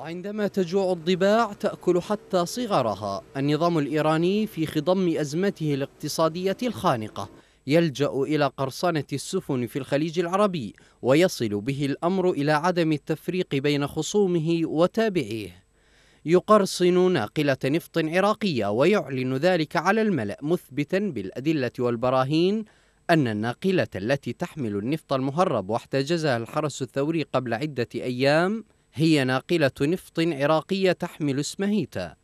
عندما تجوع الضباع تأكل حتى صغرها النظام الإيراني في خضم أزمته الاقتصادية الخانقة يلجأ إلى قرصنة السفن في الخليج العربي ويصل به الأمر إلى عدم التفريق بين خصومه وتابعيه يقرصن ناقلة نفط عراقية ويعلن ذلك على الملأ مثبتا بالأدلة والبراهين أن الناقلة التي تحمل النفط المهرب واحتجزها الحرس الثوري قبل عدة أيام هي ناقلة نفط عراقية تحمل اسم هيتا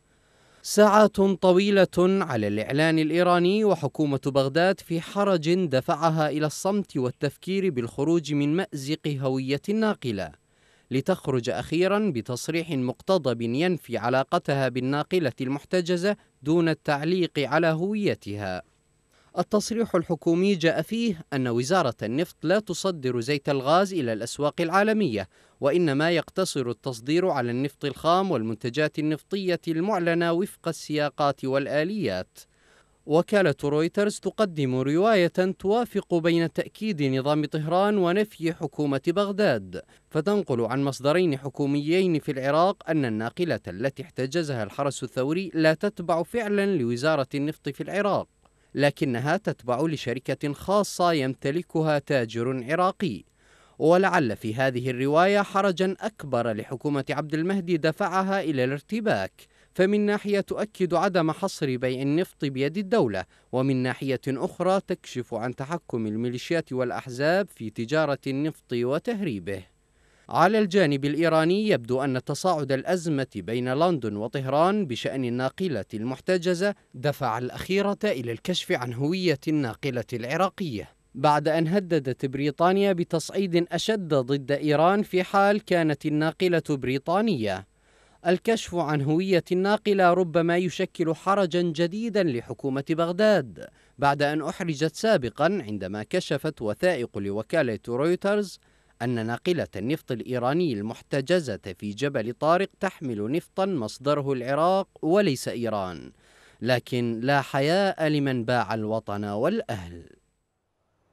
ساعات طويلة على الإعلان الإيراني وحكومة بغداد في حرج دفعها إلى الصمت والتفكير بالخروج من مأزق هوية الناقلة لتخرج أخيرا بتصريح مقتضب ينفي علاقتها بالناقلة المحتجزة دون التعليق على هويتها التصريح الحكومي جاء فيه أن وزارة النفط لا تصدر زيت الغاز إلى الأسواق العالمية وإنما يقتصر التصدير على النفط الخام والمنتجات النفطية المعلنة وفق السياقات والآليات وكالة رويترز تقدم رواية توافق بين تأكيد نظام طهران ونفي حكومة بغداد، فتنقل عن مصدرين حكوميين في العراق أن الناقلة التي احتجزها الحرس الثوري لا تتبع فعلا لوزارة النفط في العراق، لكنها تتبع لشركة خاصة يمتلكها تاجر عراقي ولعل في هذه الرواية حرجا أكبر لحكومة عبد المهدي دفعها إلى الارتباك فمن ناحية تؤكد عدم حصر بيع النفط بيد الدولة ومن ناحية أخرى تكشف عن تحكم الميليشيات والأحزاب في تجارة النفط وتهريبه على الجانب الإيراني يبدو أن تصاعد الأزمة بين لندن وطهران بشأن الناقلة المحتجزة دفع الأخيرة إلى الكشف عن هوية الناقلة العراقية بعد أن هددت بريطانيا بتصعيد أشد ضد إيران في حال كانت الناقلة بريطانية الكشف عن هوية الناقلة ربما يشكل حرجا جديدا لحكومة بغداد بعد أن أحرجت سابقا عندما كشفت وثائق لوكالة رويترز أن ناقلة النفط الإيراني المحتجزة في جبل طارق تحمل نفطا مصدره العراق وليس إيران لكن لا حياء لمن باع الوطن والأهل